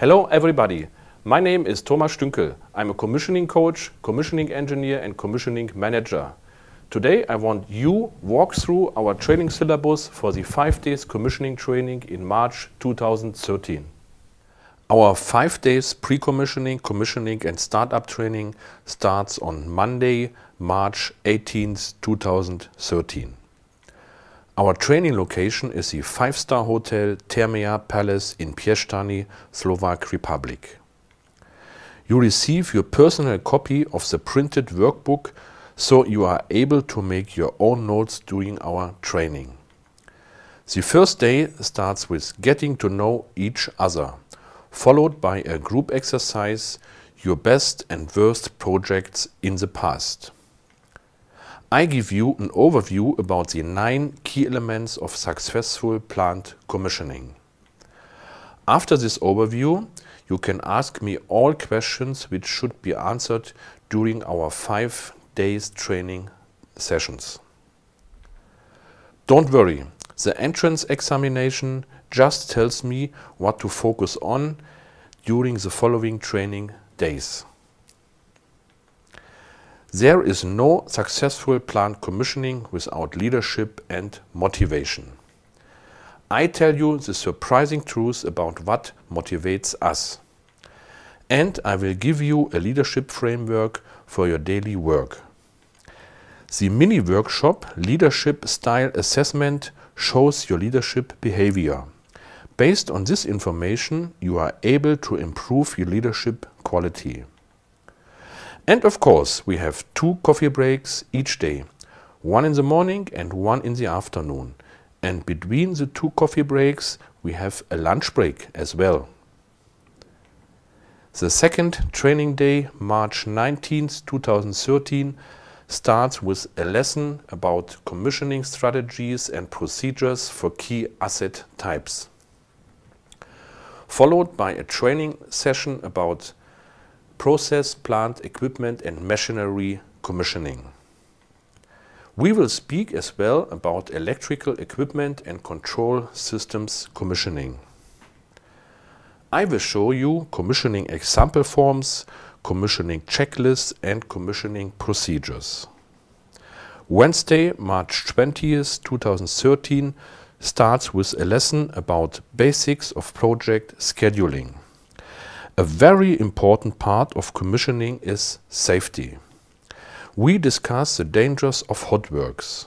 Hello, everybody. My name is Thomas Stünkel. I'm a commissioning coach, commissioning engineer, and commissioning manager. Today, I want you walk through our training syllabus for the five days commissioning training in March 2013. Our five days pre-commissioning, commissioning, and startup training starts on Monday, March 18, 2013. Our training location is the five-star hotel Termia Palace in Piestany, Slovak Republic. You receive your personal copy of the printed workbook so you are able to make your own notes during our training. The first day starts with getting to know each other, followed by a group exercise, your best and worst projects in the past. I give you an overview about the nine key elements of successful plant commissioning. After this overview, you can ask me all questions which should be answered during our five days training sessions. Don't worry, the entrance examination just tells me what to focus on during the following training days. There is no successful plant commissioning without leadership and motivation. I tell you the surprising truth about what motivates us. And I will give you a leadership framework for your daily work. The mini workshop Leadership Style Assessment shows your leadership behavior. Based on this information, you are able to improve your leadership quality. And of course, we have two coffee breaks each day, one in the morning and one in the afternoon. And between the two coffee breaks, we have a lunch break as well. The second training day, March 19th, 2013, starts with a lesson about commissioning strategies and procedures for key asset types, followed by a training session about process, plant, equipment and machinery commissioning. We will speak as well about electrical equipment and control systems commissioning. I will show you commissioning example forms, commissioning checklists and commissioning procedures. Wednesday, March 20th, 2013 starts with a lesson about basics of project scheduling. A very important part of commissioning is safety. We discuss the dangers of hot works.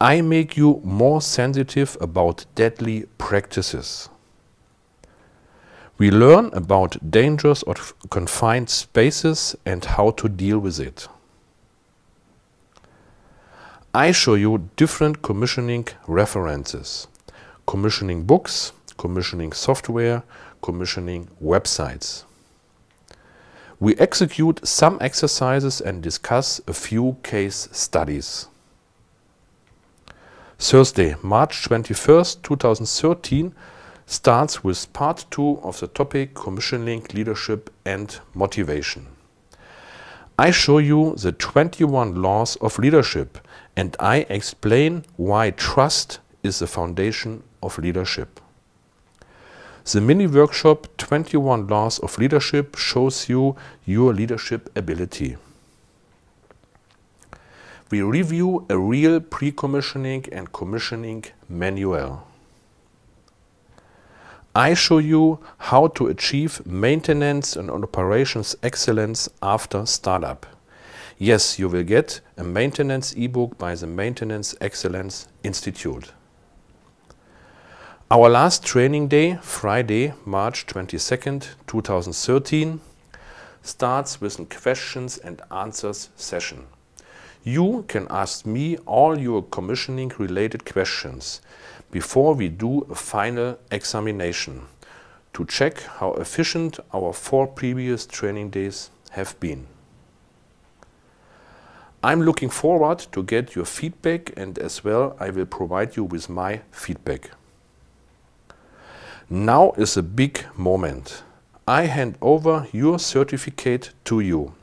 I make you more sensitive about deadly practices. We learn about dangers of confined spaces and how to deal with it. I show you different commissioning references, commissioning books, commissioning software, commissioning websites. We execute some exercises and discuss a few case studies. Thursday, March 21st, 2013 starts with part 2 of the topic Commissioning Leadership and Motivation. I show you the 21 laws of leadership and I explain why trust is the foundation of leadership. The mini workshop 21 Laws of Leadership shows you your leadership ability. We review a real pre-commissioning and commissioning manual. I show you how to achieve maintenance and operations excellence after startup. Yes, you will get a maintenance ebook by the Maintenance Excellence Institute. Our last training day, Friday, March 22nd, 2013, starts with a questions and answers session. You can ask me all your commissioning related questions before we do a final examination to check how efficient our four previous training days have been. I'm looking forward to get your feedback and as well I will provide you with my feedback. Now is a big moment. I hand over your certificate to you.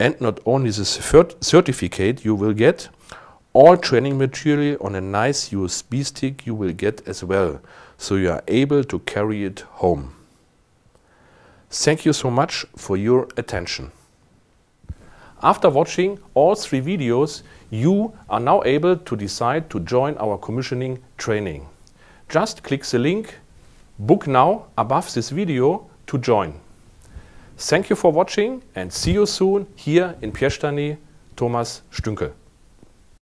And not only the cert certificate you will get, all training material on a nice USB stick you will get as well, so you are able to carry it home. Thank you so much for your attention. After watching all three videos, you are now able to decide to join our commissioning training. Just click the link Book now above this video to join. Thank you for watching and see you soon here in Piestani, Thomas Stünkel.